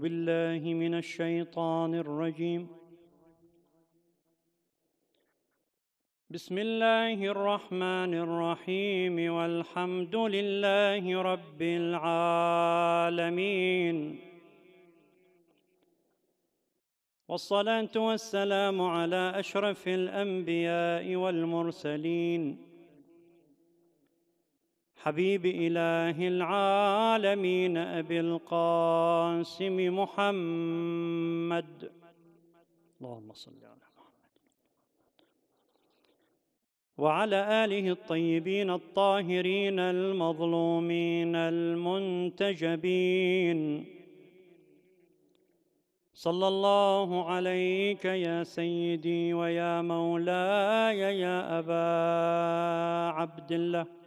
بالله من الشيطان الرجيم بسم الله الرحمن الرحيم والحمد لله رب العالمين والصلاه والسلام على اشرف الانبياء والمرسلين حبيب إله العالمين أبي القاسم محمد اللهم صل على محمد وعلى آله الطيبين الطاهرين المظلومين المنتجبين صلى الله عليك يا سيدي ويا مولاي يا أبا عبد الله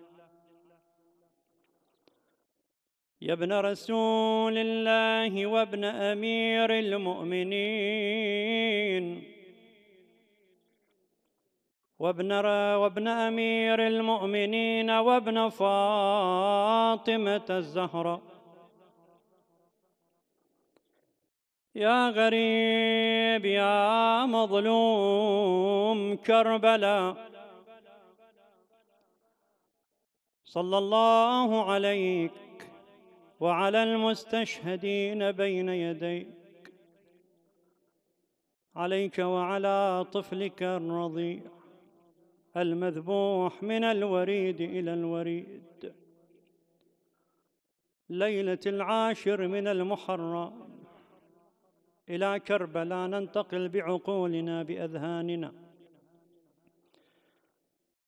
يا ابن رسول الله وابن امير المؤمنين وابن وابن امير المؤمنين وابن فاطمه الزهراء يا غريب يا مظلوم كربلاء صلى الله عليك وعلى المستشهدين بين يديك عليك وعلى طفلك الرضيع المذبوح من الوريد الى الوريد ليله العاشر من المحرم الى كربلاء ننتقل بعقولنا باذهاننا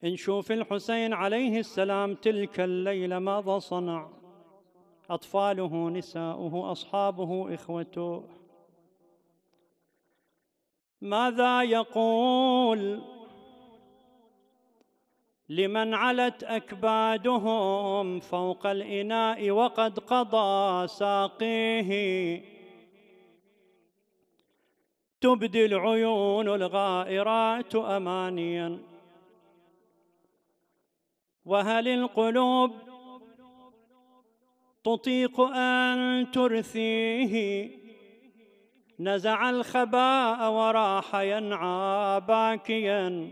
نشوف الحسين عليه السلام تلك الليله ماذا صنع أطفاله نساؤه أصحابه إخوته ماذا يقول لمن علت أكبادهم فوق الإناء وقد قضى ساقيه تبدي العيون الغائرات امانيا وهل القلوب تطيق أن ترثيه نزع الخباء وراح ينعى باكيا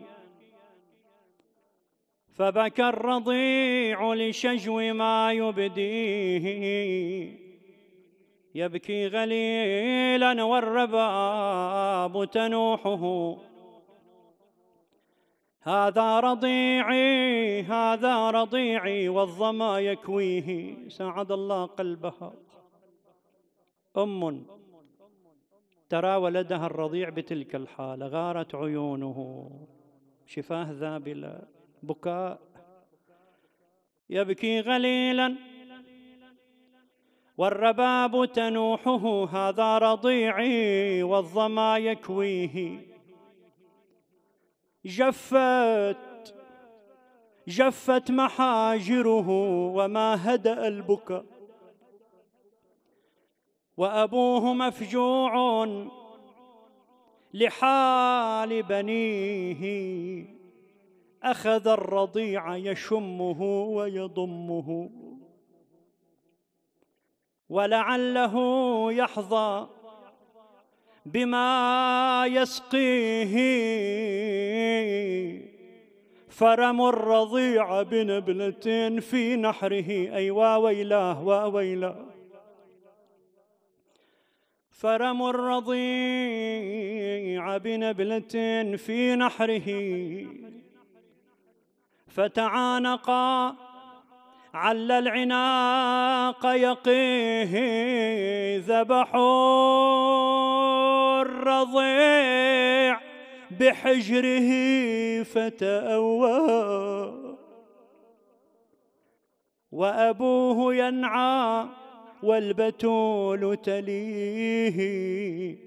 فبكى الرضيع لشجو ما يبديه يبكي غليلا والرباب تنوحه هذا رضيعي هذا رضيعي والظما يكويه ساعد الله قلبها أم ترى ولدها الرضيع بتلك الحالة غارت عيونه شفاه ذابلة بكاء يبكي غليلا والرباب تنوحه هذا رضيعي والظما يكويه جفت جفت محاجره وما هدأ البكاء وأبوه مفجوع لحال بنيه أخذ الرضيع يشمه ويضمه ولعله يحظى بما يسقيه فرم الرضيع بنبلة في نحره أي ويلاه وويلاه فرم الرضيع بنبلة في نحره فتعانقا عل العناق يقيه ذبحوا الرضيع بحجره فتأوى وأبوه ينعى والبتول تليه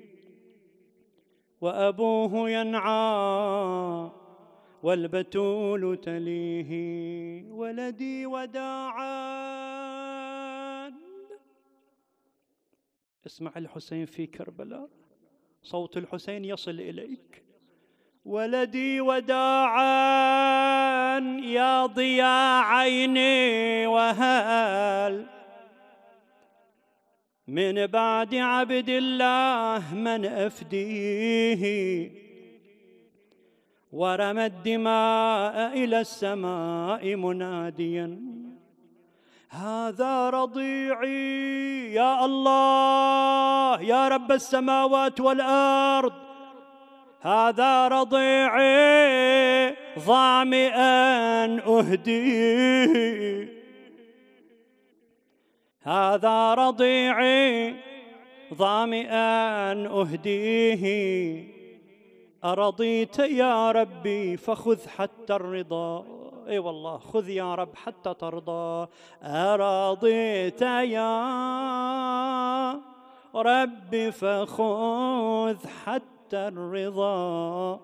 وأبوه ينعى والبتول تليه ولدي وداعا اسمع الحسين في كربلاء صوت الحسين يصل إليك ولدي وداعا يا ضياء عيني وهل من بعد عبد الله من أفديه ورمى الدماء إلى السماء مناديا هذا رضيعي يا الله يا رب السماوات والأرض هذا رضيعي ظامئا أهديه هذا رضيعي ظامئا أهديه أرضيت يا ربي فخذ حتى الرضا اي أيوة والله خذ يا رب حتى ترضى أرضيت يا ربي فخذ حتى الرضا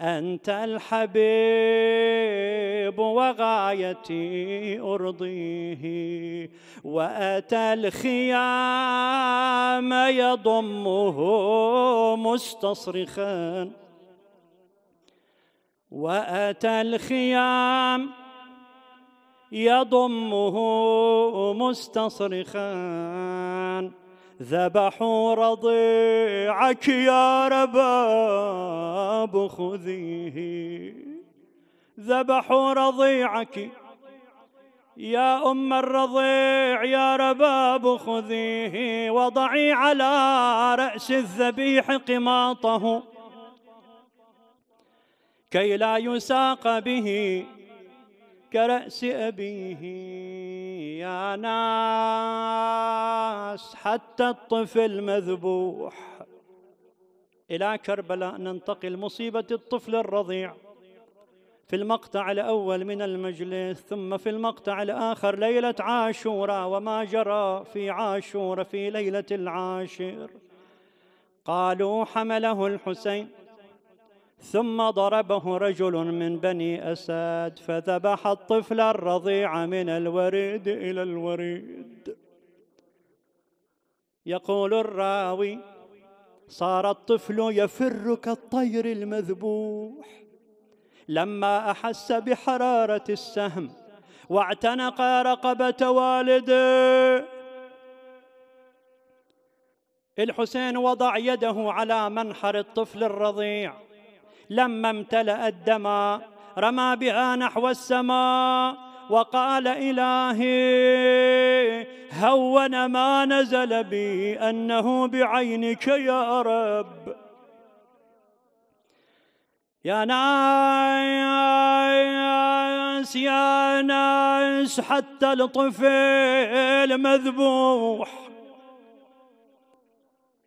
أنت الحبيب وغايتي أرضيه وأتى الخيام يضمه مستصرخا وأتى الخيام يضمه مستصرخا ذبحوا رضيعك يا رباب خذيه ذبحوا رضيعك يا أم الرضيع يا رباب خذيه وضعي على رأس الذبيح قماطه كي لا يساق به كرأس أبيه يا ناس حتى الطفل مذبوح إلى كربلاء ننتقل مصيبة الطفل الرضيع في المقطع الأول من المجلس ثم في المقطع الآخر ليلة عاشوراء وما جرى في عاشوراء في ليلة العاشر قالوا حمله الحسين ثم ضربه رجل من بني أساد فذبح الطفل الرضيع من الوريد إلى الوريد يقول الراوي صار الطفل يفر كالطير المذبوح لما أحس بحرارة السهم واعتنق رقبة والده الحسين وضع يده على منحر الطفل الرضيع لما امتلأ الدما رمى بها نحو السماء وقال إلهي هون ما نزل بي أنه بعينك يا رب يا ناس يا ناس حتى الطفل مذبوح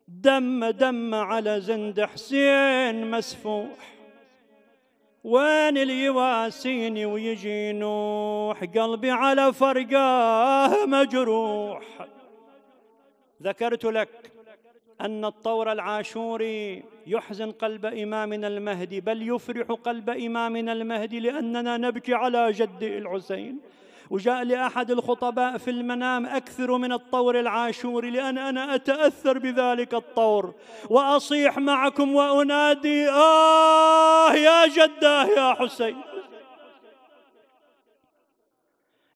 دم دم على زند حسين مسفوح وين اللي يواسيني ويجي نوح قلبي على فرقاه مجروح ذكرت لك أن الطور العاشوري يحزن قلب إمامنا المهدي بل يفرح قلب إمامنا المهدي لأننا نبكي على جد الحسين وجاء لأحد الخطباء في المنام أكثر من الطور العاشوري لأن أنا أتأثر بذلك الطور وأصيح معكم وأنادي آه يا جداه يا حسين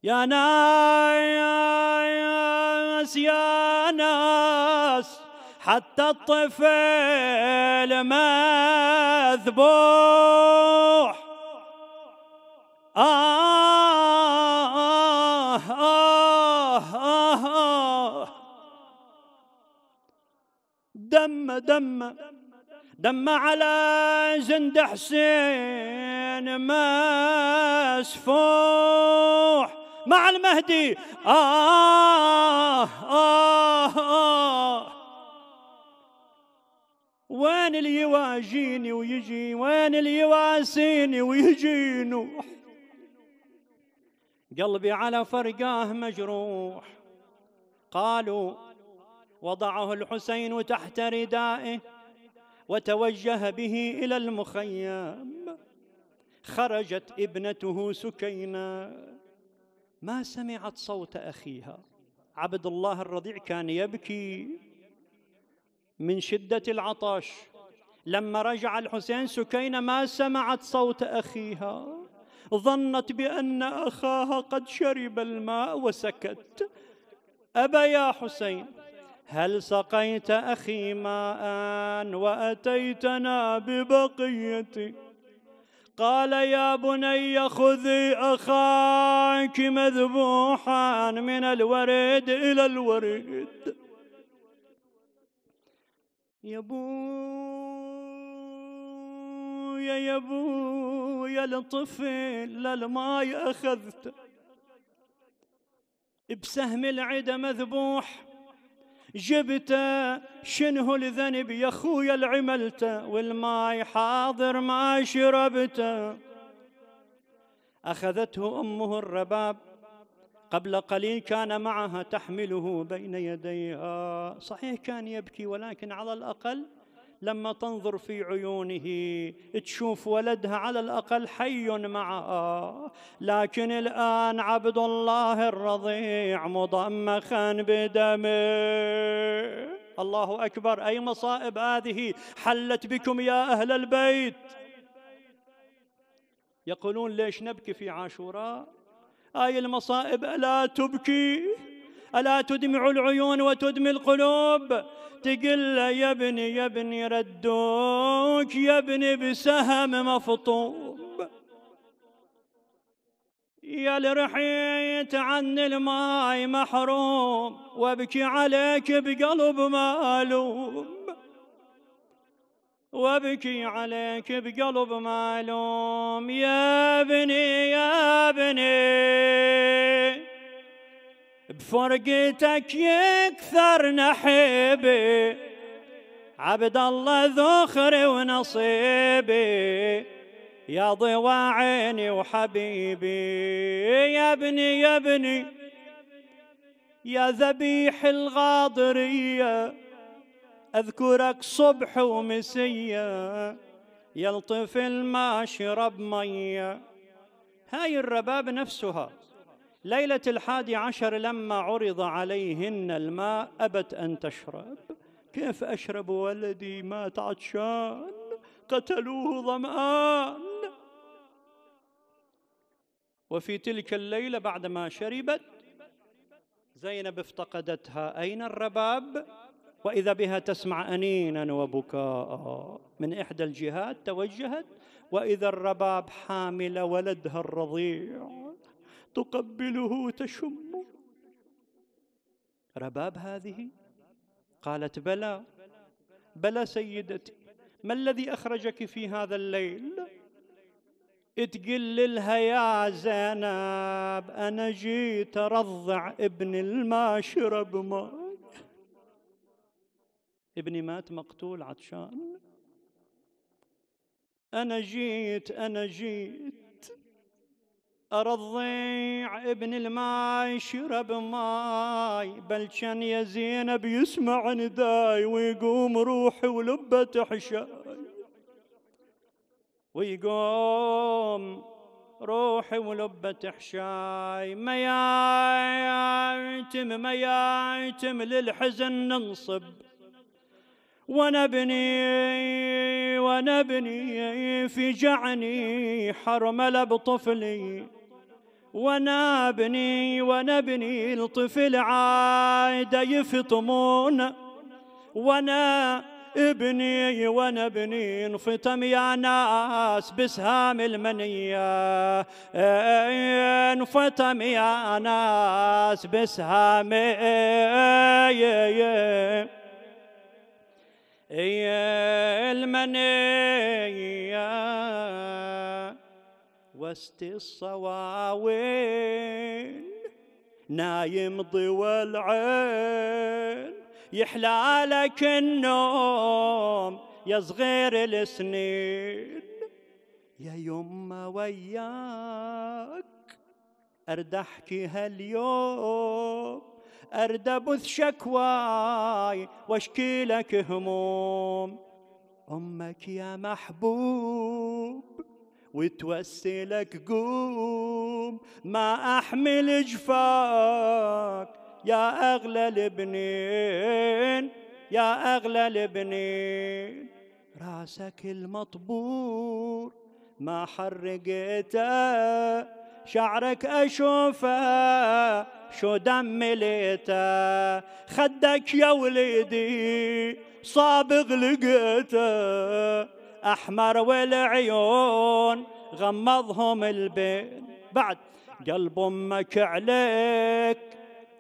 يا ناس يا ناس حتى الطفل مذبوح آه دم دم دم على جند حسين مسفوح مع المهدي آه, آه, آه وين اللي يواجيني ويجي وين اللي يواسيني ويجي نوح قلبي على فرقاه مجروح قالوا وضعه الحسين تحت ردائه وتوجه به الى المخيم خرجت ابنته سكينه ما سمعت صوت اخيها عبد الله الرضيع كان يبكي من شده العطش لما رجع الحسين سكينه ما سمعت صوت اخيها ظنت بان اخاها قد شرب الماء وسكت ابا يا حسين هل سقيت أخي ماء وأتيتنا ببقية قال يا بني خذي أخاك مذبوحا من الورد إلى الورد يا بويا يا بويا الطفل للماي أخذته بسهم العدة مذبوح جبته شنه الذنب يا خويا العملته والماي حاضر ما شربته أخذته أمه الرباب قبل قليل كان معها تحمله بين يديها صحيح كان يبكي ولكن على الأقل لما تنظر في عيونه تشوف ولدها على الاقل حي معها لكن الان عبد الله الرضيع مضمخا بدمه الله اكبر اي مصائب هذه حلت بكم يا اهل البيت يقولون ليش نبكي في عاشوراء اي المصائب الا تبكي ألا تدمع العيون وتدمي القلوب تقل يا ابني يا ابني ردوك يا ابني بسهم مفطوب يا اللي عن الماي محروم وابكي عليك بقلب مالوم وابكي عليك بقلب مالوم يا ابني يا ابني بفرقتك يكثر نحيبي عبد الله ذخري ونصيبي يا ضوى عيني وحبيبي يا ابني يا ابني يا ذبيح الغاضرية أذكرك صبح ومسية يلطف الماشي رب مية هاي الرباب نفسها ليلة الحادي عشر لما عرض عليهن الماء أبت أن تشرب كيف أشرب ولدي مات عطشان قتلوه ظمآن وفي تلك الليلة بعدما شربت زينب افتقدتها أين الرباب وإذا بها تسمع أنينا وبكاء من إحدى الجهات توجهت وإذا الرباب حامل ولدها الرضيع تقبله تشمه رباب هذه قالت بلى بلى سيدتي ما الذي أخرجك في هذا الليل اتقل لها يا زينب أنا جيت أرضع ابن الما شرب ابني مات مقتول عطشان أنا جيت أنا جيت أرضيع ابن الماي شرب ماي بل كان يا زينب يسمع نداي ويقوم روحي ولبه تحشاي ويقوم روحي ولبه تحشاي ميايتم ميايتم للحزن ننصب وانا ابني وانا ابني في جعني حرمله بطفلي وانا ابني وانا ابني الطفل عايدة يفطمون وانا ابني وانا ابني انفطم يا ناس بسهام المنية انفطم يا ناس بسهام المنية وسط الصواوين نايم ضوى العين يحلالك النوم يا صغير السنين يا يما وياك ارد احكي هاليوم ارد ابث شكواي واشكي لك هموم امك يا محبوب وتوسلك قوم ما أحمل جفاك يا أغلى لبنين يا أغلى لبنين راسك المطبور ما حرقته شعرك أشوفه شو دم ليته خدك يا وليدي صابغ لقيته أحمر والعيون غمضهم البين بعد قلب أمك عليك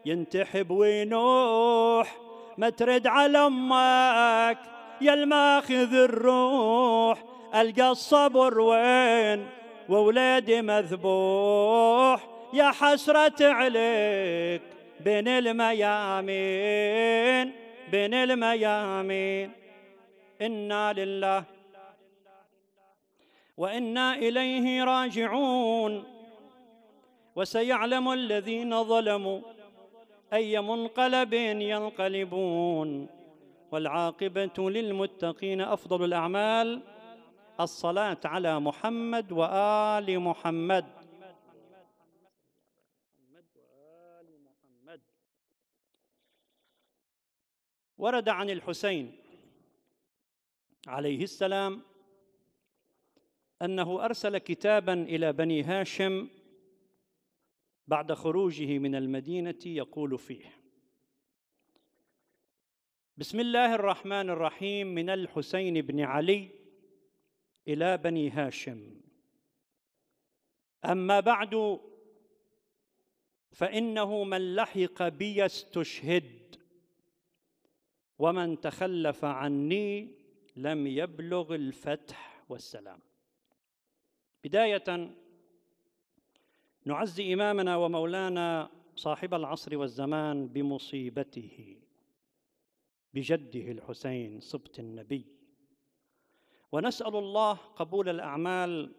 ينتحب وينوح ما ترد على أمك يا الماخذ الروح ألقى الصبر وين وولادي مذبوح يا حسرة عليك بين الميامين بين الميامين إنا لله وانا اليه راجعون وسيعلم الذين ظلموا اي منقلب ينقلبون والعاقبه للمتقين افضل الاعمال الصلاه على محمد وال محمد ورد عن الحسين عليه السلام انه ارسل كتابا الى بني هاشم بعد خروجه من المدينه يقول فيه بسم الله الرحمن الرحيم من الحسين بن علي الى بني هاشم اما بعد فانه من لحق بي استشهد ومن تخلف عني لم يبلغ الفتح والسلام بداية نعزي إمامنا ومولانا صاحب العصر والزمان بمصيبته بجده الحسين سبط النبي ونسأل الله قبول الأعمال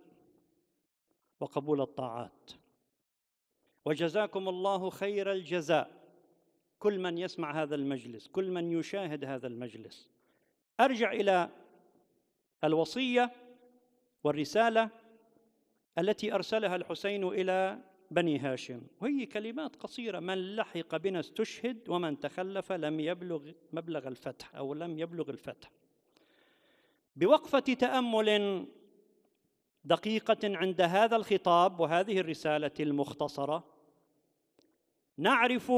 وقبول الطاعات وجزاكم الله خير الجزاء كل من يسمع هذا المجلس كل من يشاهد هذا المجلس ارجع الى الوصيه والرساله التي أرسلها الحسين إلى بني هاشم وهي كلمات قصيرة من لحق بنا استشهد ومن تخلف لم يبلغ مبلغ الفتح أو لم يبلغ الفتح بوقفة تأمل دقيقة عند هذا الخطاب وهذه الرسالة المختصرة نعرف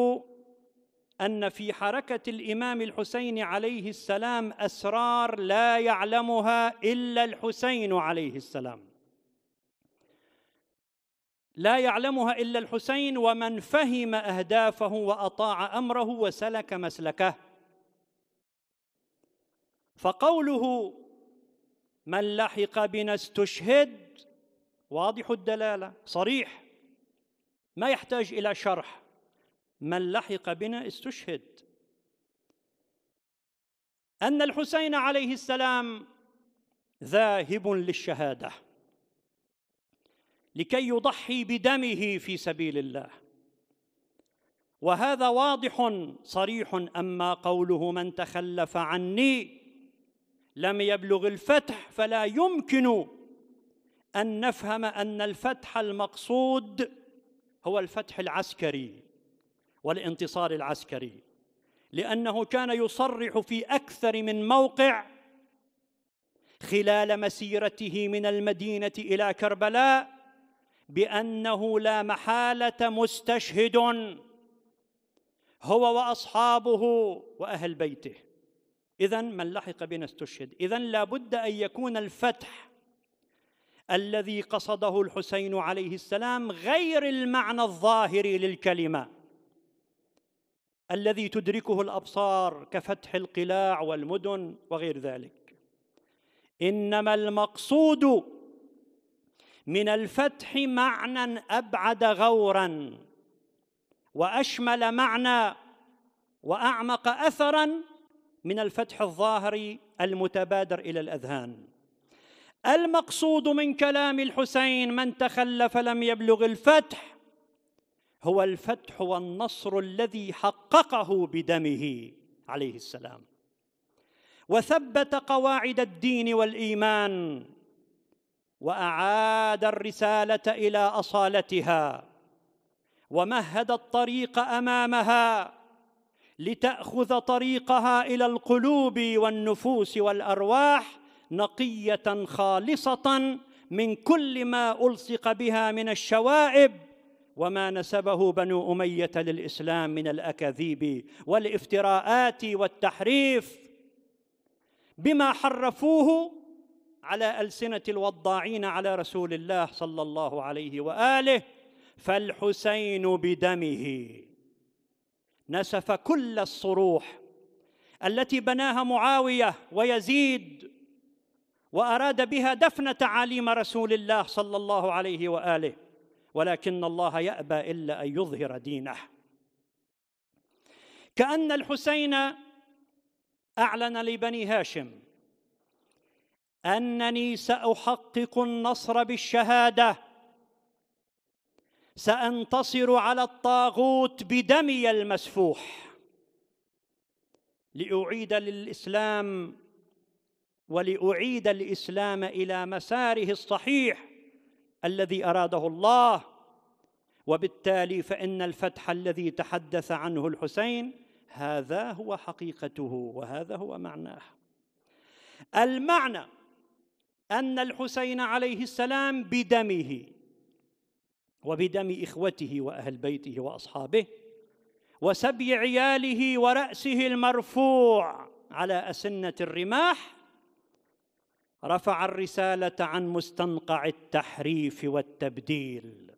أن في حركة الإمام الحسين عليه السلام أسرار لا يعلمها إلا الحسين عليه السلام لا يعلمها الا الحسين ومن فهم اهدافه واطاع امره وسلك مسلكه فقوله من لحق بنا استشهد واضح الدلاله صريح ما يحتاج الى شرح من لحق بنا استشهد ان الحسين عليه السلام ذاهب للشهاده لكي يضحي بدمه في سبيل الله وهذا واضح صريح اما قوله من تخلف عني لم يبلغ الفتح فلا يمكن ان نفهم ان الفتح المقصود هو الفتح العسكري والانتصار العسكري لانه كان يصرح في اكثر من موقع خلال مسيرته من المدينه الى كربلاء بانه لا محاله مستشهد هو واصحابه واهل بيته اذا من لحق بنا استشهد اذا لابد ان يكون الفتح الذي قصده الحسين عليه السلام غير المعنى الظاهري للكلمه الذي تدركه الابصار كفتح القلاع والمدن وغير ذلك انما المقصود من الفتح معنى ابعد غورا واشمل معنى واعمق اثرا من الفتح الظاهري المتبادر الى الاذهان المقصود من كلام الحسين من تخلف لم يبلغ الفتح هو الفتح والنصر الذي حققه بدمه عليه السلام وثبت قواعد الدين والايمان واعاد الرساله الى اصالتها ومهد الطريق امامها لتاخذ طريقها الى القلوب والنفوس والارواح نقيه خالصه من كل ما الصق بها من الشوائب وما نسبه بنو اميه للاسلام من الاكاذيب والافتراءات والتحريف بما حرفوه على السنه الوضاعين على رسول الله صلى الله عليه واله فالحسين بدمه نسف كل الصروح التي بناها معاويه ويزيد واراد بها دفن تعاليم رسول الله صلى الله عليه واله ولكن الله يابى الا ان يظهر دينه كان الحسين اعلن لبني هاشم انني ساحقق النصر بالشهاده سانتصر على الطاغوت بدمي المسفوح لاعيد للاسلام ولاعيد الاسلام الى مساره الصحيح الذي اراده الله وبالتالي فان الفتح الذي تحدث عنه الحسين هذا هو حقيقته وهذا هو معناه المعنى ان الحسين عليه السلام بدمه وبدم اخوته واهل بيته واصحابه وسبي عياله وراسه المرفوع على اسنه الرماح رفع الرساله عن مستنقع التحريف والتبديل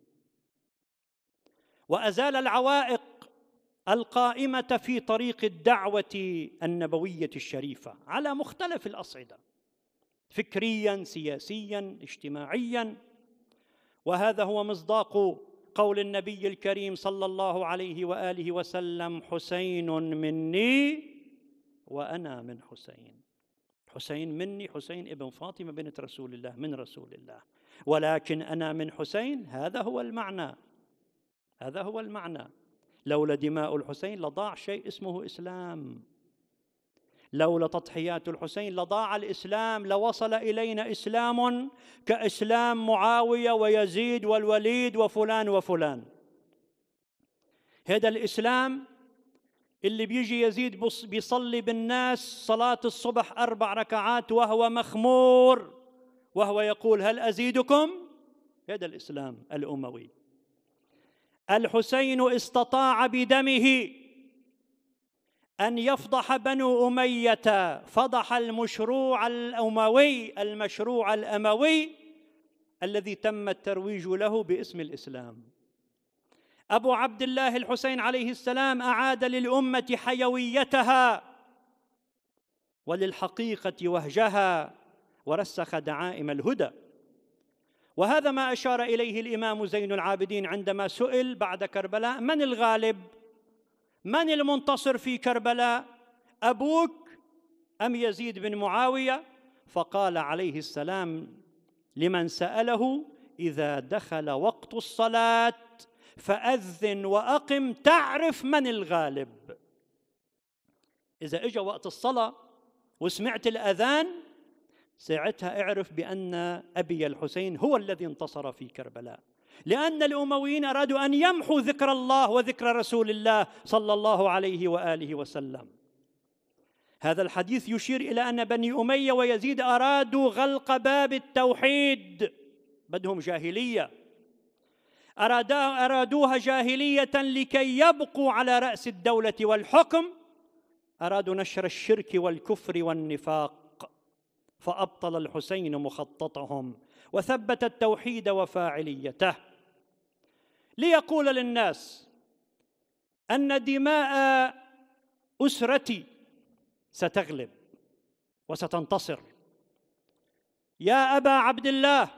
وازال العوائق القائمه في طريق الدعوه النبويه الشريفه على مختلف الاصعده فكريا سياسيا اجتماعيا وهذا هو مصداق قول النبي الكريم صلى الله عليه واله وسلم حسين مني وانا من حسين حسين مني حسين ابن فاطمه بنت رسول الله من رسول الله ولكن انا من حسين هذا هو المعنى هذا هو المعنى لولا دماء الحسين لضاع شيء اسمه اسلام لولا تضحيات الحسين لضاع الاسلام لوصل الينا اسلام كاسلام معاويه ويزيد والوليد وفلان وفلان هذا الاسلام اللي بيجي يزيد بيصلي بالناس صلاه الصبح اربع ركعات وهو مخمور وهو يقول هل ازيدكم هذا الاسلام الاموي الحسين استطاع بدمه ان يفضح بنو اميه فضح المشروع الاموي المشروع الاموي الذي تم الترويج له باسم الاسلام ابو عبد الله الحسين عليه السلام اعاد للامه حيويتها وللحقيقه وهجها ورسخ دعائم الهدى وهذا ما اشار اليه الامام زين العابدين عندما سئل بعد كربلاء من الغالب من المنتصر في كربلاء ابوك ام يزيد بن معاويه فقال عليه السلام لمن ساله اذا دخل وقت الصلاه فاذن واقم تعرف من الغالب اذا اجى وقت الصلاه وسمعت الاذان ساعتها اعرف بان ابي الحسين هو الذي انتصر في كربلاء لأن الأمويين أرادوا أن يمحوا ذكر الله وذكر رسول الله صلى الله عليه وآله وسلم هذا الحديث يشير إلى أن بني أمية ويزيد أرادوا غلق باب التوحيد بدهم جاهلية أرادوها جاهلية لكي يبقوا على رأس الدولة والحكم أرادوا نشر الشرك والكفر والنفاق فابطل الحسين مخططهم وثبت التوحيد وفاعليته ليقول للناس ان دماء اسرتي ستغلب وستنتصر يا ابا عبد الله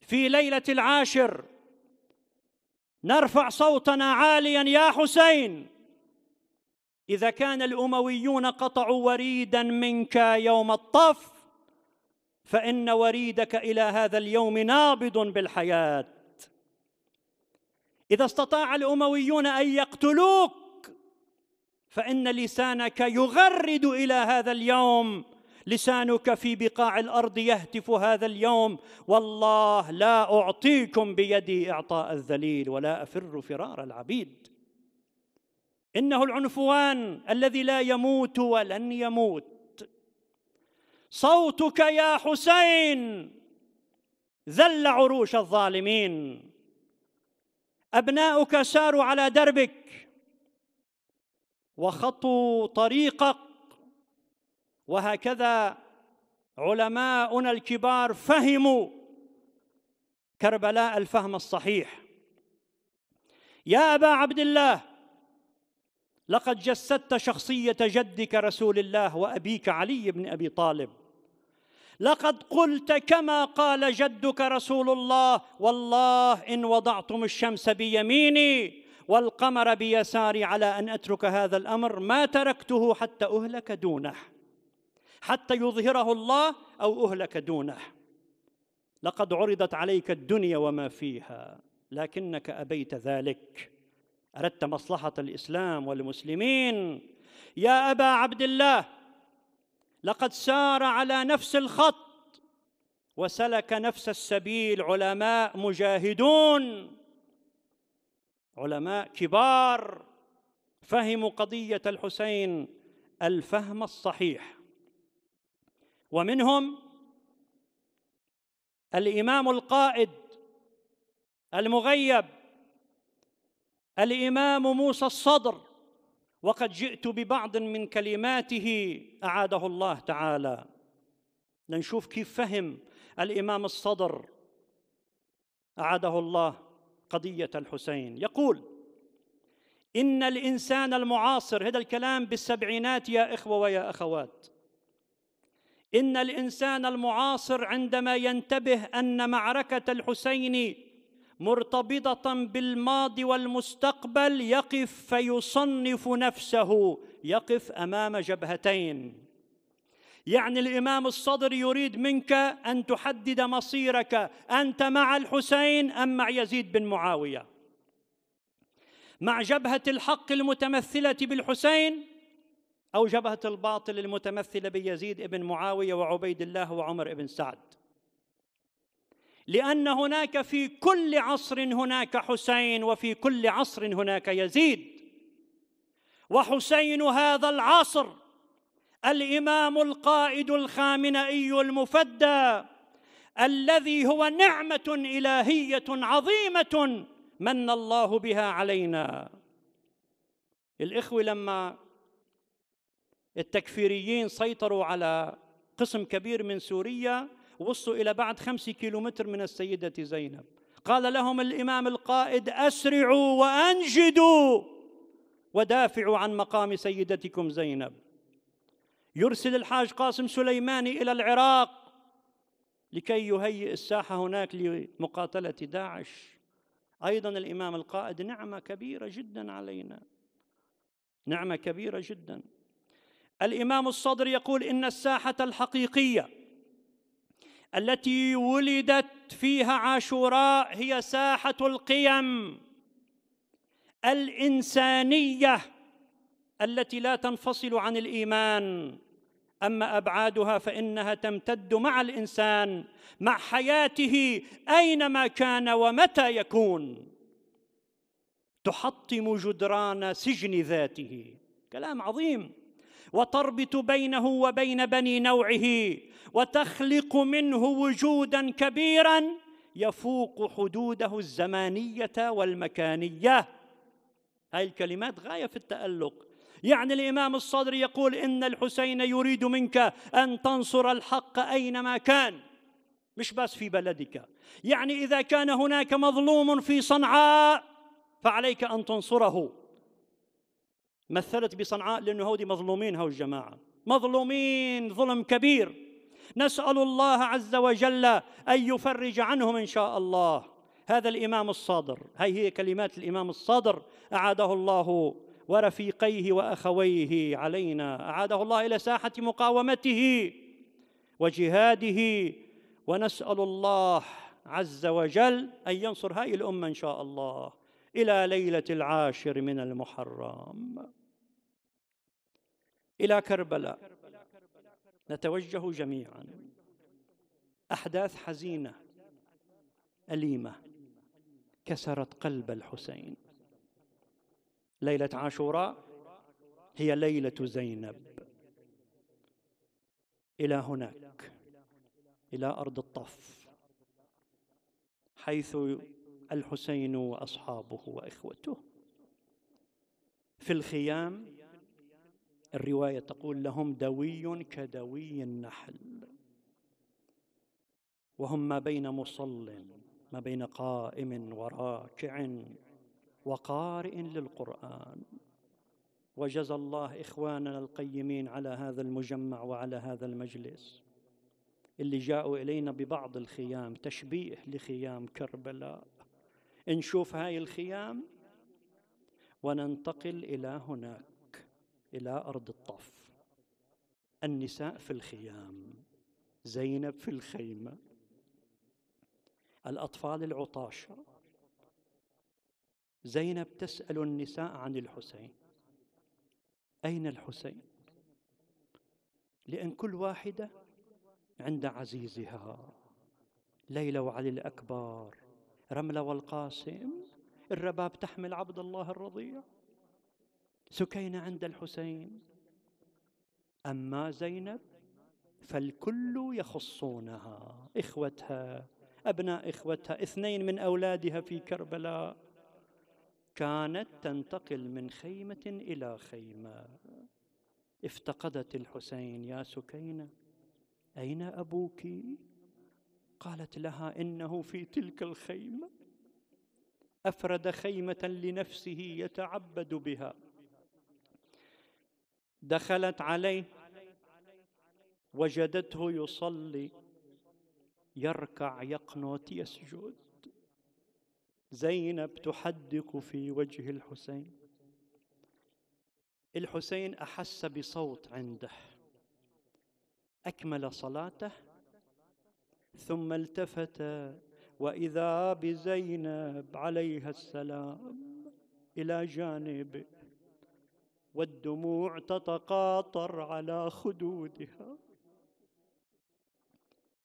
في ليله العاشر نرفع صوتنا عاليا يا حسين إذا كان الأمويون قطعوا وريدا منك يوم الطف فإن وريدك إلى هذا اليوم نابض بالحياة إذا استطاع الأمويون أن يقتلوك فإن لسانك يغرد إلى هذا اليوم لسانك في بقاع الارض يهتف هذا اليوم والله لا اعطيكم بيدي اعطاء الذليل ولا افر فرار العبيد انه العنفوان الذي لا يموت ولن يموت صوتك يا حسين ذل عروش الظالمين ابناؤك ساروا على دربك وخطوا طريقك وهكذا علماؤنا الكبار فهموا كربلاء الفهم الصحيح يا ابا عبد الله لقد جسدت شخصيه جدك رسول الله وابيك علي بن ابي طالب لقد قلت كما قال جدك رسول الله والله ان وضعتم الشمس بيميني والقمر بيساري على ان اترك هذا الامر ما تركته حتى اهلك دونه حتى يظهره الله او اهلك دونه لقد عرضت عليك الدنيا وما فيها لكنك ابيت ذلك أردت مصلحة الإسلام والمسلمين يا أبا عبد الله لقد سار على نفس الخط وسلك نفس السبيل علماء مجاهدون علماء كبار فهموا قضية الحسين الفهم الصحيح ومنهم الإمام القائد المغيب الامام موسى الصدر وقد جئت ببعض من كلماته اعاده الله تعالى لنشوف كيف فهم الامام الصدر اعاده الله قضيه الحسين يقول ان الانسان المعاصر هذا الكلام بالسبعينات يا اخوه ويا اخوات ان الانسان المعاصر عندما ينتبه ان معركه الحسين مرتبطه بالماضي والمستقبل يقف فيصنف نفسه يقف امام جبهتين يعني الامام الصدر يريد منك ان تحدد مصيرك انت مع الحسين ام مع يزيد بن معاويه مع جبهه الحق المتمثله بالحسين او جبهه الباطل المتمثله بيزيد بن معاويه وعبيد الله وعمر بن سعد لان هناك في كل عصر هناك حسين وفي كل عصر هناك يزيد وحسين هذا العصر الامام القائد الخامنئي المفدى الذي هو نعمه الهيه عظيمه من الله بها علينا الاخوه لما التكفيريين سيطروا على قسم كبير من سوريا وصلوا إلى بعد خمس كيلومتر من السيدة زينب قال لهم الإمام القائد أسرعوا وأنجدوا ودافعوا عن مقام سيدتكم زينب يرسل الحاج قاسم سليماني إلى العراق لكي يهيئ الساحة هناك لمقاتلة داعش أيضا الإمام القائد نعمة كبيرة جدا علينا نعمة كبيرة جدا الإمام الصدر يقول إن الساحة الحقيقية التي ولدت فيها عاشوراء هي ساحه القيم الانسانيه التي لا تنفصل عن الايمان اما ابعادها فانها تمتد مع الانسان مع حياته اينما كان ومتى يكون تحطم جدران سجن ذاته كلام عظيم وتربط بينه وبين بني نوعه وتخلق منه وجودا كبيرا يفوق حدوده الزمانيه والمكانيه هاي الكلمات غايه في التالق يعني الامام الصدر يقول ان الحسين يريد منك ان تنصر الحق اينما كان مش بس في بلدك يعني اذا كان هناك مظلوم في صنعاء فعليك ان تنصره مثلت بصنعاء لأنه هودي مظلومين هو الجماعة مظلومين ظلم كبير نسأل الله عز وجل أن يفرج عنهم إن شاء الله هذا الإمام الصادر هي هي كلمات الإمام الصادر أعاده الله ورفيقيه وأخويه علينا أعاده الله إلى ساحة مقاومته وجهاده ونسأل الله عز وجل أن ينصر هذه الأمة إن شاء الله إلى ليلة العاشر من المحرم إلى كربلاء نتوجه جميعا أحداث حزينة أليمة كسرت قلب الحسين ليلة عاشوراء هي ليلة زينب إلى هناك إلى أرض الطف حيث الحسين وأصحابه وإخوته في الخيام الروايه تقول لهم دوي كدوي النحل وهم ما بين مصل ما بين قائم وراكع وقارئ للقران وجزى الله اخواننا القيمين على هذا المجمع وعلى هذا المجلس اللي جاءوا الينا ببعض الخيام تشبيه لخيام كربلاء نشوف هاي الخيام وننتقل الى هناك إلى أرض الطف النساء في الخيام زينب في الخيمة الأطفال العطاشة زينب تسأل النساء عن الحسين أين الحسين؟ لأن كل واحدة عند عزيزها ليلى وعلي الأكبر رملة والقاسم الرباب تحمل عبد الله الرضيع سكينة عند الحسين أما زينب فالكل يخصونها إخوتها أبناء إخوتها اثنين من أولادها في كربلاء كانت تنتقل من خيمة إلى خيمة افتقدت الحسين يا سكينة أين أبوك؟ قالت لها إنه في تلك الخيمة أفرد خيمة لنفسه يتعبد بها دخلت عليه وجدته يصلي يركع يقنط يسجد زينب تحدق في وجه الحسين الحسين احس بصوت عنده اكمل صلاته ثم التفت واذا بزينب عليها السلام الى جانبه والدموع تتقاطر على خدودها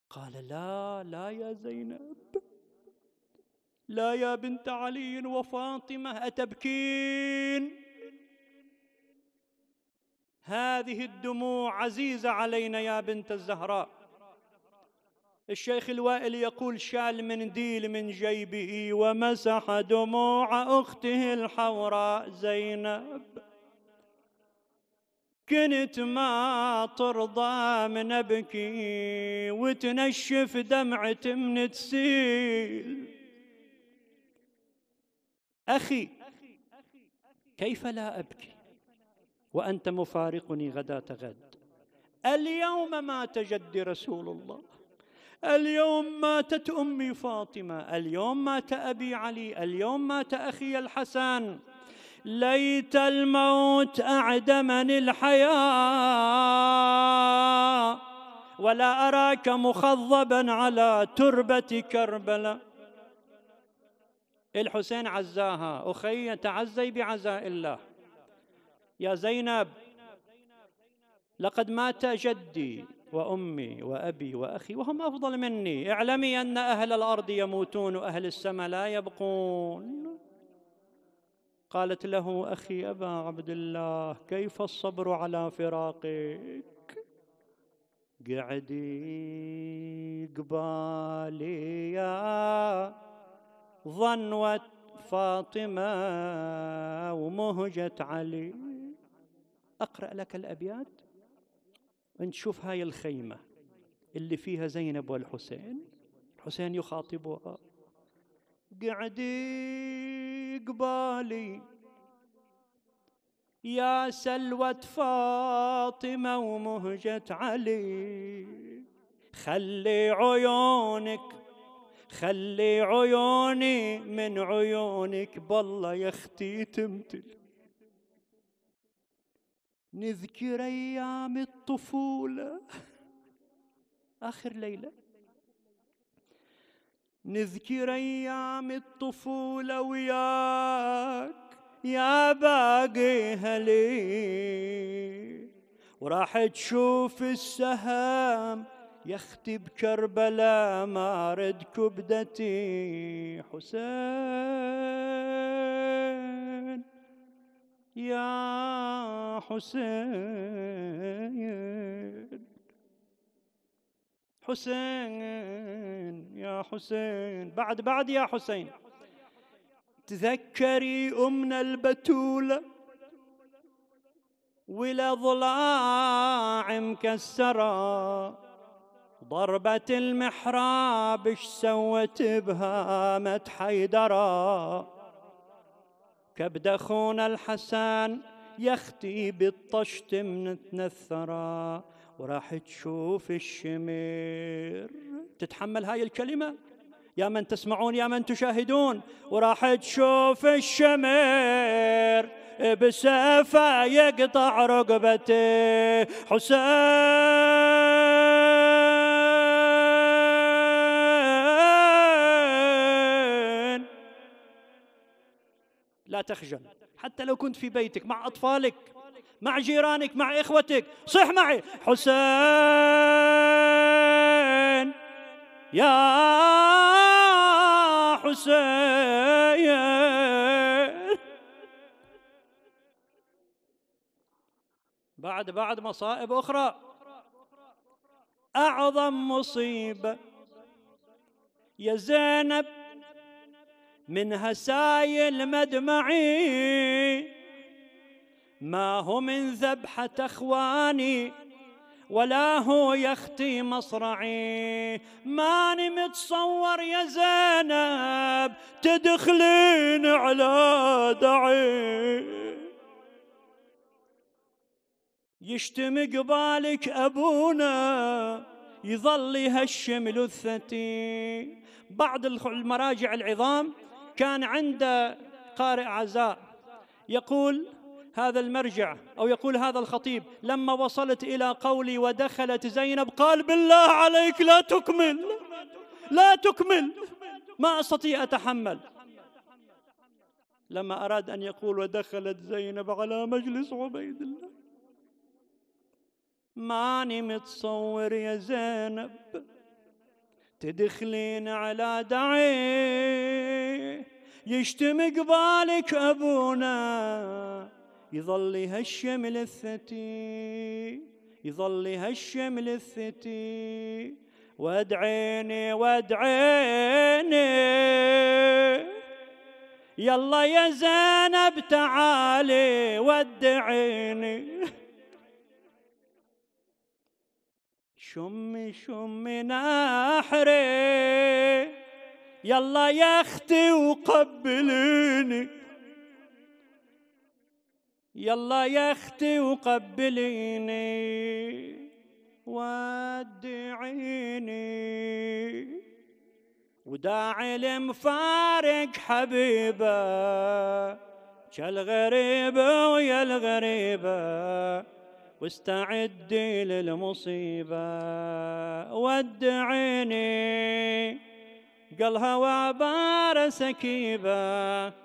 قال لا لا يا زينب لا يا بنت علي وفاطمه اتبكين هذه الدموع عزيزه علينا يا بنت الزهراء الشيخ الوائل يقول شال منديل من جيبه ومسح دموع اخته الحوراء زينب كنت ما ترضى من ابكي وتنشف دمعتي من تسيل اخي كيف لا ابكي وانت مفارقني غداة غد اليوم مات جدي رسول الله اليوم ماتت امي فاطمه اليوم مات ابي علي اليوم مات اخي الحسن ليت الموت أعدمني الحياة ولا أراك مخضبا على تربة كربلاء إيه الحسين عزاها أخي تعزي بعزاء الله يا زينب لقد مات جدي وأمي وأبي وأخي وهم أفضل مني اعلمي أن أهل الأرض يموتون وأهل السماء لا يبقون قالت له اخي ابا عبد الله كيف الصبر على فراقك قعدي قبالي يا ظنوة فاطمة ومهجة علي أقرأ لك الأبيات نشوف هاي الخيمة اللي فيها زينب والحسين الحسين يخاطبها قعدي قبالي يا سلوة فاطمة ومهجة علي خلي عيونك خلي عيوني من عيونك بالله يا اختي تمتل نذكر ايام الطفوله اخر ليله نذكر ايام الطفوله وياك يا باقي هلي وراح تشوف السهام يا اختي بكربلاء ما رد كبدتي حسين يا حسين حسين يا حسين بعد بعد يا حسين تذكري أمنا البتولة ضلاع مكسرة ضربة المحراب اش سوت بها حيدرة كبد أخونا الحسن يختي بالطشت من تنثرا وراح تشوف الشمر تتحمل هاي الكلمة يا من تسمعون يا من تشاهدون وراح تشوف الشمر بسيفه يقطع رقبتي حسين لا تخجل حتى لو كنت في بيتك مع أطفالك مع جيرانك مع إخوتك صح معي حسين يا حسين بعد بعد مصائب أخرى أعظم مصيبة يا زينب منها سايل مدمعي ما هو من ذبحة أخواني ولا هو يختي مصرعي ماني متصور يا زينب تدخلين على دعي يشتم قبالك أبونا يظل يهشم لثتي بعض المراجع العظام كان عنده قارئ عزاء يقول هذا المرجع أو يقول هذا الخطيب لما وصلت إلى قولي ودخلت زينب قال بالله عليك لا تكمل لا تكمل ما أستطيع أتحمل لما أراد أن يقول ودخلت زينب على مجلس عبيد الله ماني متصور يا زينب تدخلين على دعي يشتم قبالك أبونا يظل هالشمل لثتي يظل هالشمل الثتي وادعيني وادعيني يلا يا زينب تعالي ودعيني شمي شمي نحري يلا يا اختي وقبليني يلا يا اختي وقبليني ودعيني وداعي المفارق حبيبه كالغريبة ويا الغريبة واستعدي للمصيبة ودعيني قالها وعبارة سكيبة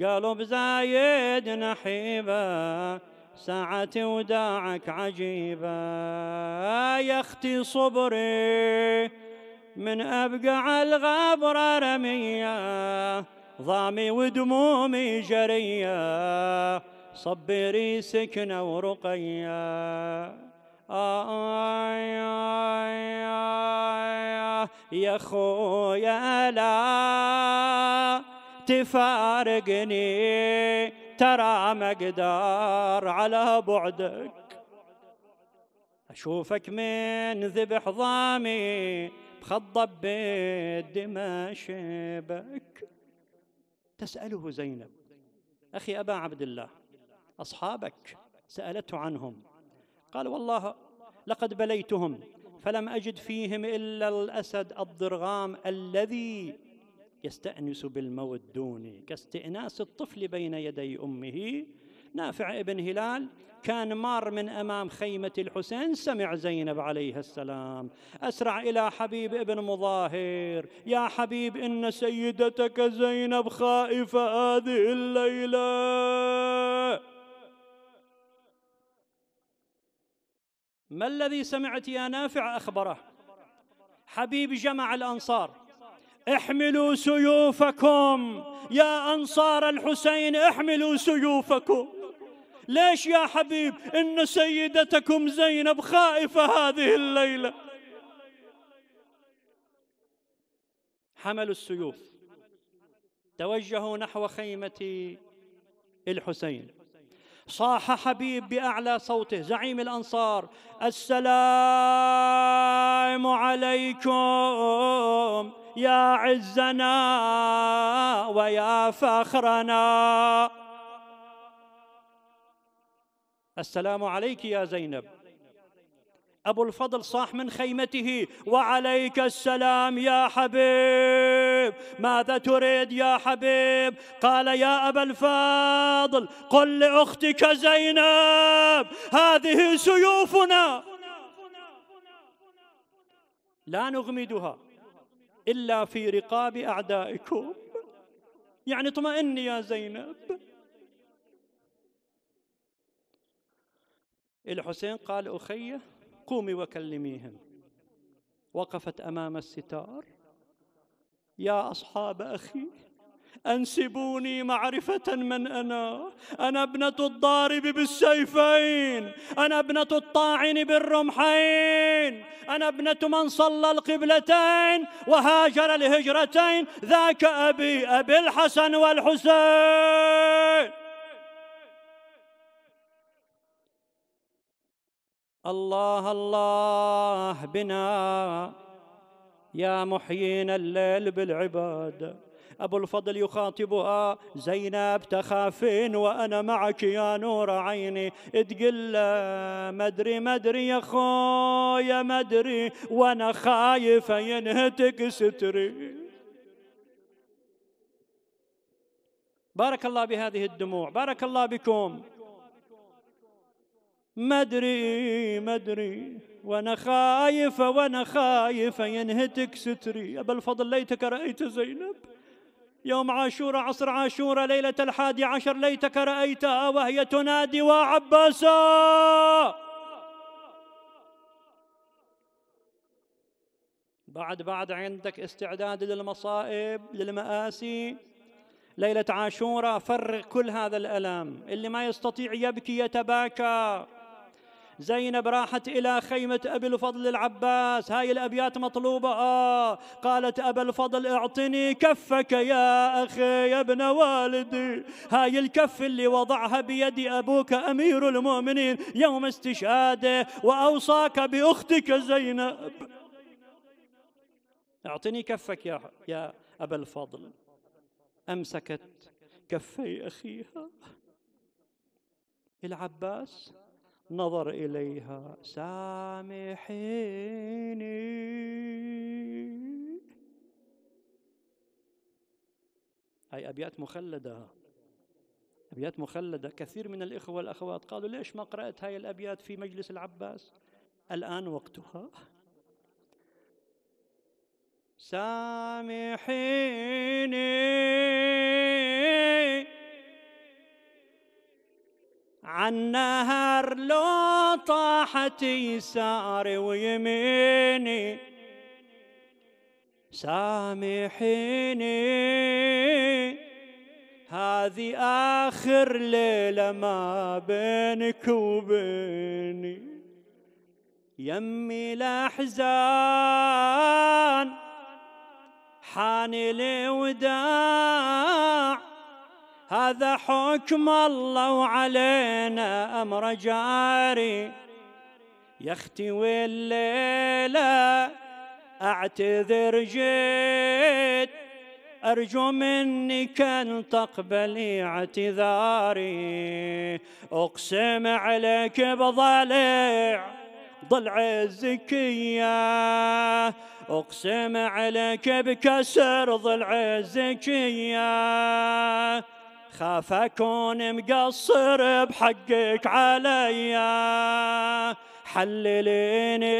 قالوا بزايد نحيبه ساعة وداعك عجيبة يا اختي صبري من ابقع الغبرة رمية ضامي ودمومي جرية صبري سكنة ورقية آه، يا خويا لا تفارقني ترى مقدار على بعدك أشوفك من ذبح ضامي مخضب بالدماء شبك تسأله زينب أخي أبا عبد الله أصحابك سألته عنهم قال والله لقد بليتهم فلم أجد فيهم إلا الأسد الضرغام الذي يستأنس بالموت دوني كاستئناس الطفل بين يدي أمه نافع ابن هلال كان مار من أمام خيمة الحسين سمع زينب عليه السلام أسرع إلى حبيب ابن مظاهر يا حبيب إن سيدتك زينب خائفة هذه الليلة ما الذي سمعت يا نافع أخبره حبيب جمع الأنصار احملوا سيوفكم يا أنصار الحسين احملوا سيوفكم ليش يا حبيب إن سيدتكم زينب خائفة هذه الليلة حملوا السيوف توجهوا نحو خيمة الحسين صاح حبيب بأعلى صوته زعيم الأنصار السلام عليكم يا عزنا ويا فخرنا السلام عليك يا زينب أبو الفضل صاح من خيمته وعليك السلام يا حبيب ماذا تريد يا حبيب قال يا أبا الفاضل قل لأختك زينب هذه سيوفنا لا نغمدها إلا في رقاب أعدائكم يعني اطمئني يا زينب الحسين قال أخيه قومي وكلميهم وقفت أمام الستار يا أصحاب أخي أنسبوني معرفة من أنا أنا ابنة الضارب بالسيفين أنا ابنة الطاعن بالرمحين أنا ابنة من صلى القبلتين وهاجر الهجرتين ذاك أبي أبي الحسن والحسين الله الله بنا يا محيين الليل بالعباده أبو الفضل يخاطبها زينب تخافين وأنا معك يا نور عيني تقل مدري مدري يا خويا مدري وأنا خايف ينهتك ستري بارك الله بهذه الدموع بارك الله بكم مدري مدري وانا خايفه وانا خايفه ينهتك ستري ابا الفضل ليتك رايت زينب يوم عاشوراء عصر عاشوراء ليلة الحادي عشر ليتك رأيتها وهي تنادي وعباسا بعد بعد عندك استعداد للمصائب للمآسي ليلة عاشوراء فرغ كل هذا الألم اللي ما يستطيع يبكي يتباكى زينب راحت إلى خيمة أبي الفضل العباس هاي الأبيات مطلوبة آه قالت أبا الفضل اعطني كفك يا أخي يا ابن والدي هاي الكف اللي وضعها بيد أبوك أمير المؤمنين يوم استشهاده وأوصاك بأختك زينب اعطني كفك يا, يا أبا الفضل أمسكت كفي أخيها العباس نظر إليها سامحيني هاي أبيات مخلدة أبيات مخلدة كثير من الإخوة والأخوات قالوا ليش ما قرأت هاي الأبيات في مجلس العباس الآن وقتها سامحيني عالنهر لو طاحت يساري ويميني سامحيني هذه آخر ليلة ما بينك وبيني يمي الأحزان حان لوداع هذا حكم الله وعلينا أمر جاري يا اختي والليلة أعتذر جيت أرجو منك أن تقبلي اعتذاري أقسم عليك بضلع ضلع الزكية أقسم عليك بكسر ضلع الزكية خاف اكون مقصر بحقك عليا حلليني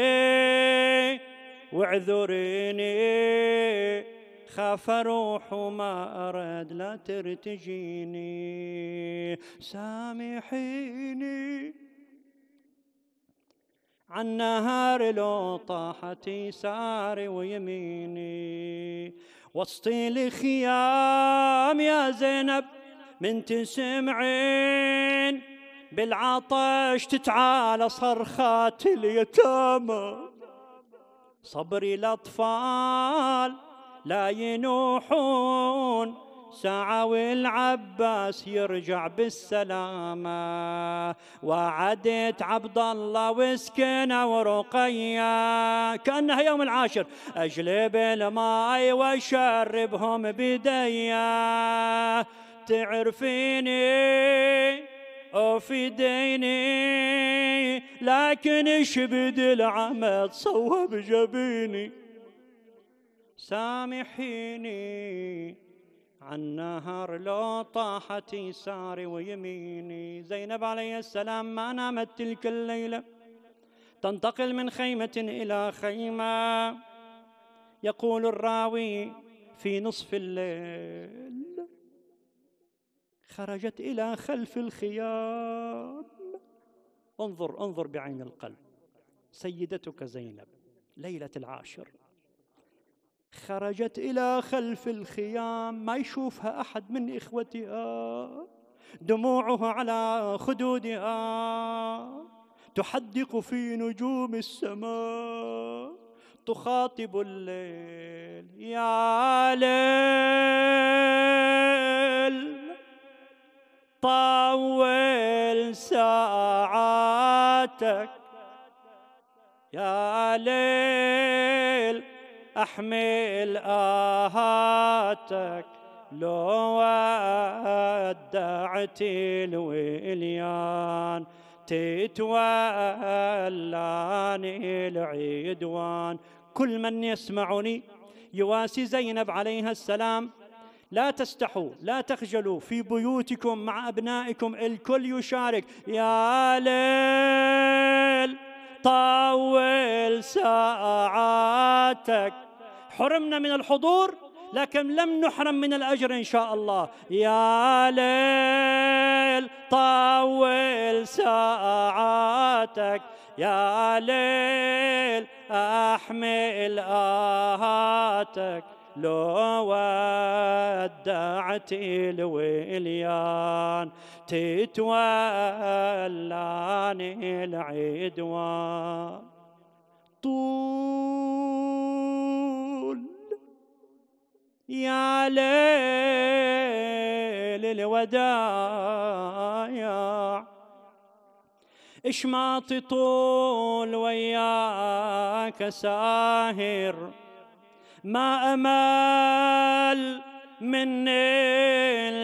واعذريني خاف اروح وما ارد لا ترتجيني سامحيني عن نهار لو طاحت يساري ويميني وسطي لخيام يا زينب من تسمعين بالعطش تتعالى صرخات اليتامى صبري الأطفال لا ينوحون ساعة والعباس يرجع بالسلامة وعدت عبد الله وسكنة ورقية كأنها يوم العاشر أجلب الماء وشربهم بديّة تعرفيني وفي ديني لكن شبد بدل صوب جبيني سامحيني عن نهر لو طاحت يساري ويميني زينب عليه السلام ما نامت تلك الليله تنتقل من خيمه الى خيمه يقول الراوي في نصف الليل خرجت إلى خلف الخيام انظر انظر بعين القلب سيدتك زينب ليلة العاشر خرجت إلى خلف الخيام ما يشوفها أحد من إخوتها دموعها على خدودها تحدق في نجوم السماء تخاطب الليل يا ليل طول ساعاتك يا ليل احمل آهاتك لو ودعت الوليان تتولاني العدوان كل من يسمعني يواسي زينب عليها السلام لا تستحوا لا تخجلوا في بيوتكم مع أبنائكم الكل يشارك يا ليل طول ساعاتك حرمنا من الحضور لكن لم نحرم من الأجر إن شاء الله يا ليل طول ساعاتك يا ليل أحمل آهاتك لو ودعت الوليان تتولاني العدوان طول يا ليل الوداع إشماطي طول وياك ساهر ما أمل من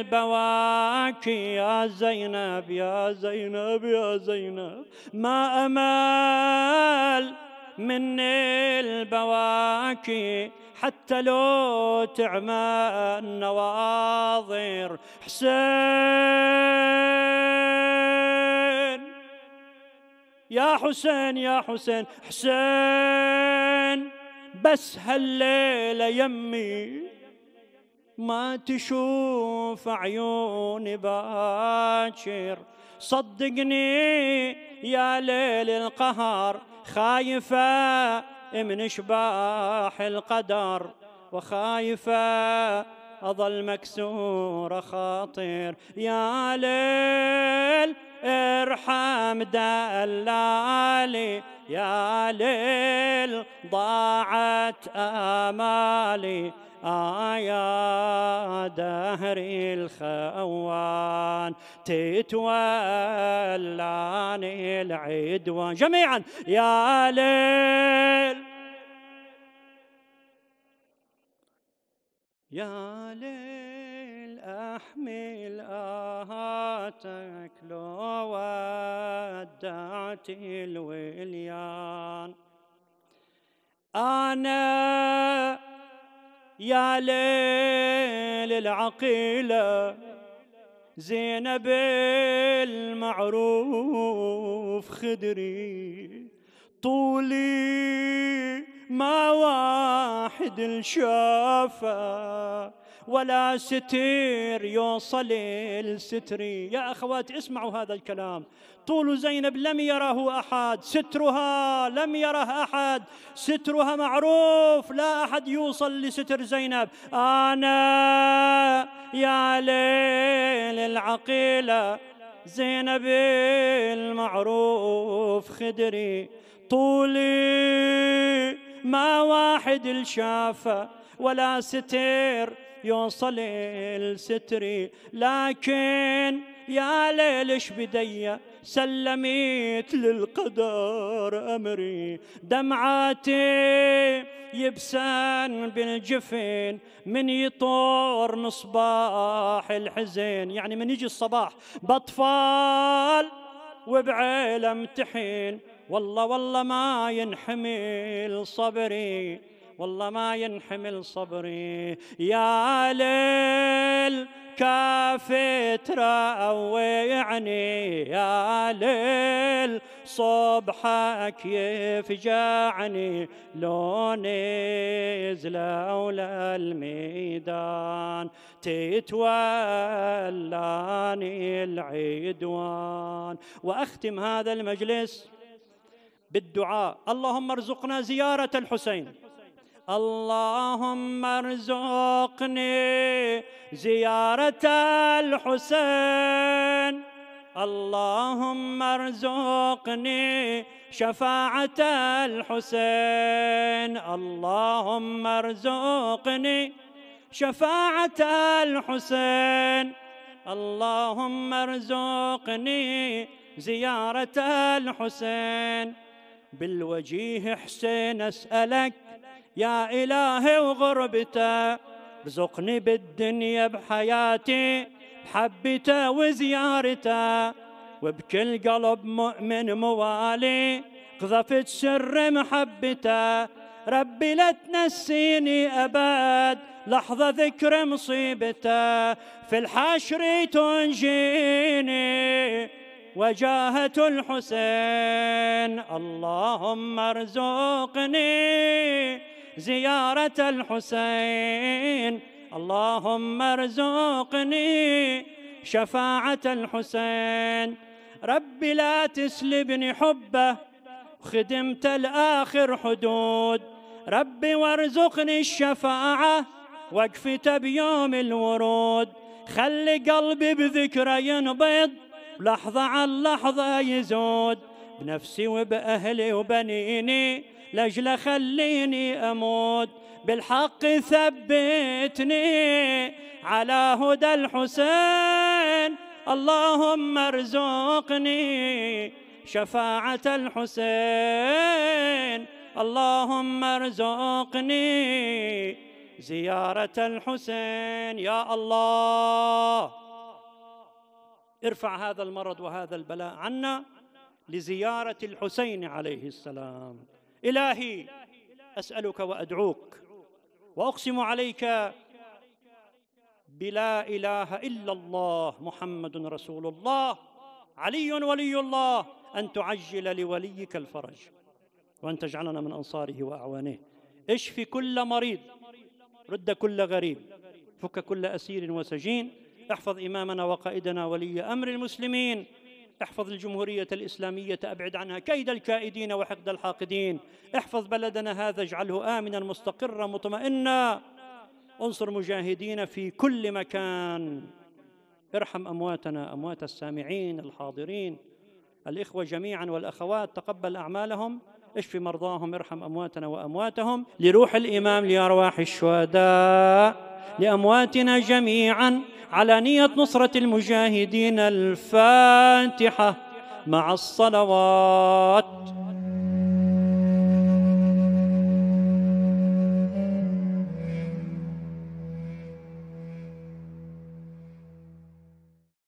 البواكي يا زينب يا زينب يا زينب ما أمل من البواكي حتى لو تعمى النواظر حسين يا حسين يا حسين حسين بس هالليلة يمي ما تشوف عيوني باكر صدقني يا ليل القهر خايفة من شباح القدر وخايفة أظل مكسور خاطر يا ليل ارحم دلالي يا ليل ضاعت آمالي آه دهر دهري الخوان تتولاني العدوان جميعا يا ليل يا ليل أحمل آهاتك لو ودعت الوليان أنا يا ليل العقيلة زينب المعروف خدري طولي ما واحد الشافه ولا ستير يوصل لستري يا أخوات اسمعوا هذا الكلام طول زينب لم يره أحد سترها لم يره أحد سترها معروف لا أحد يوصل لستر زينب أنا يا ليل العقيلة زينب المعروف خدري طولي ما واحد الشافه ولا ستير يوصل الستري لكن يا ليلش بدي سلميت للقدر أمري دمعاتي يبسان بالجفن من يطور مصباح الحزين يعني من يجي الصباح بطفال وبعلم امتحن والله والله ما ينحمل صبري والله ما ينحمل صبري يا ليل كافي تروعني يا ليل صبحك يفجعني لو نزل لولا الميدان تتولاني العدوان واختم هذا المجلس بالدعاء اللهم ارزقنا زياره الحسين اللهم ارزقني زيارة الحسين اللهم ارزقني شفاعة الحسين اللهم ارزقني شفاعة الحسين اللهم ارزقني زيارة الحسين بالوجيه حسين اسألك يا إلهي وغربته رزقني بالدنيا بحياتي بحبته وزيارته وبكل قلب مؤمن موالي قذفت سر محبته ربي لا تنسيني أبد لحظة ذكر مصيبته في الحشر تنجيني وجاهة الحسين اللهم ارزقني زيارة الحسين اللهم ارزقني شفاعة الحسين رب لا تسلبني حبه خدمت الآخر حدود رب وارزقني الشفاعة وقفته بيوم الورود خلي قلبي بذكرى ينبض لحظة عن لحظة يزود بنفسي وبأهلي وبنيني لجل خليني أموت بالحق ثبتني على هدى الحسين اللهم ارزقني شفاعة الحسين اللهم ارزقني زيارة الحسين يا الله ارفع هذا المرض وهذا البلاء عنا لزيارة الحسين عليه السلام إلهي أسألك وأدعوك وأقسم عليك بلا إله إلا الله محمد رسول الله علي ولي الله أن تعجل لوليك الفرج وأن تجعلنا من أنصاره وأعوانه اشف كل مريض رد كل غريب فك كل أسير وسجين احفظ إمامنا وقائدنا ولي أمر المسلمين احفظ الجمهورية الإسلامية أبعد عنها كيد الكائدين وحقد الحاقدين احفظ بلدنا هذا اجعله آمنا مستقرا مطمئنا انصر مجاهدين في كل مكان ارحم أمواتنا أموات السامعين الحاضرين الإخوة جميعا والأخوات تقبل أعمالهم اشف مرضاهم ارحم أمواتنا وأمواتهم لروح الإمام لأرواح الشهداء لأمواتنا جميعا على نية نصرة المجاهدين الفاتحة مع الصلوات